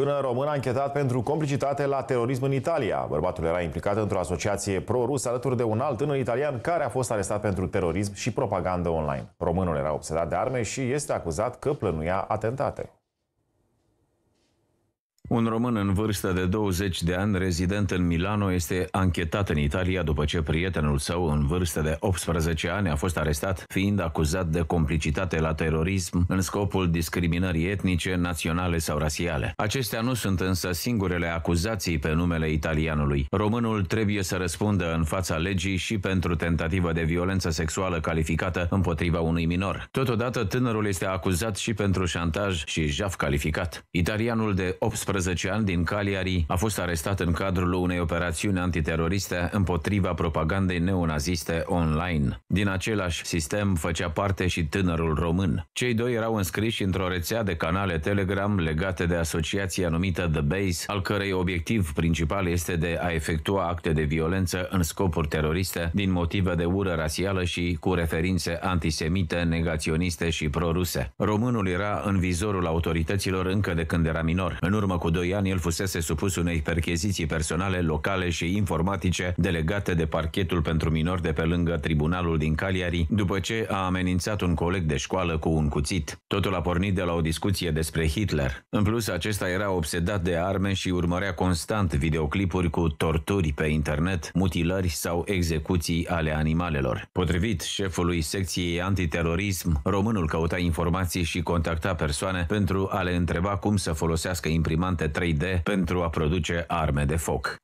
Tânăr român a închetat pentru complicitate la terorism în Italia. Bărbatul era implicat într-o asociație pro-rusă alături de un alt tânăr italian care a fost arestat pentru terorism și propagandă online. Românul era obsedat de arme și este acuzat că plănuia atentate. Un român în vârstă de 20 de ani, rezident în Milano, este anchetat în Italia după ce prietenul său în vârstă de 18 ani a fost arestat, fiind acuzat de complicitate la terorism în scopul discriminării etnice, naționale sau rasiale. Acestea nu sunt însă singurele acuzații pe numele italianului. Românul trebuie să răspundă în fața legii și pentru tentativă de violență sexuală calificată împotriva unui minor. Totodată, tânărul este acuzat și pentru șantaj și jaf calificat. Italianul de 18 18 ani din Cagliari a fost arestat în cadrul unei operațiuni antiteroriste împotriva propagandei neonaziste online. Din același sistem făcea parte și tânărul român. Cei doi erau înscriși într-o rețea de canale Telegram legate de asociația numită The Base, al cărei obiectiv principal este de a efectua acte de violență în scopuri teroriste din motive de ură rasială și cu referințe antisemite, negaționiste și proruse. Românul era în vizorul autorităților încă de când era minor. În urmă cu doi ani el fusese supus unei percheziții personale, locale și informatice delegate de parchetul pentru minori de pe lângă tribunalul din Cagliari, după ce a amenințat un coleg de școală cu un cuțit. Totul a pornit de la o discuție despre Hitler. În plus, acesta era obsedat de arme și urmărea constant videoclipuri cu torturi pe internet, mutilări sau execuții ale animalelor. Potrivit șefului secției antiterorism, românul căuta informații și contacta persoane pentru a le întreba cum să folosească imprimante implante 3D pentru a produce arme de foc.